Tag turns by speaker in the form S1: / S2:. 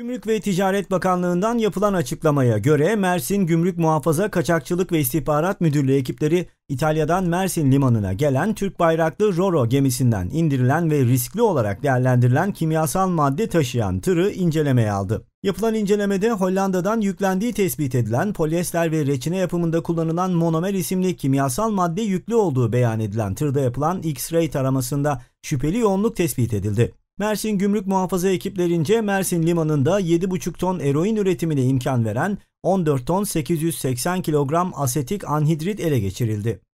S1: Gümrük ve Ticaret Bakanlığı'ndan yapılan açıklamaya göre Mersin Gümrük Muhafaza Kaçakçılık ve İstihbarat Müdürlüğü ekipleri İtalya'dan Mersin limanına gelen Türk bayraklı Roro gemisinden indirilen ve riskli olarak değerlendirilen kimyasal madde taşıyan tırı incelemeye aldı. Yapılan incelemede Hollanda'dan yüklendiği tespit edilen polyester ve reçine yapımında kullanılan monomer isimli kimyasal madde yüklü olduğu beyan edilen tırda yapılan X-ray taramasında şüpheli yoğunluk tespit edildi. Mersin Gümrük Muhafaza ekiplerince Mersin Limanı'nda 7,5 ton eroin üretimine imkan veren 14 ton 880 kilogram asetik anhidrit ele geçirildi.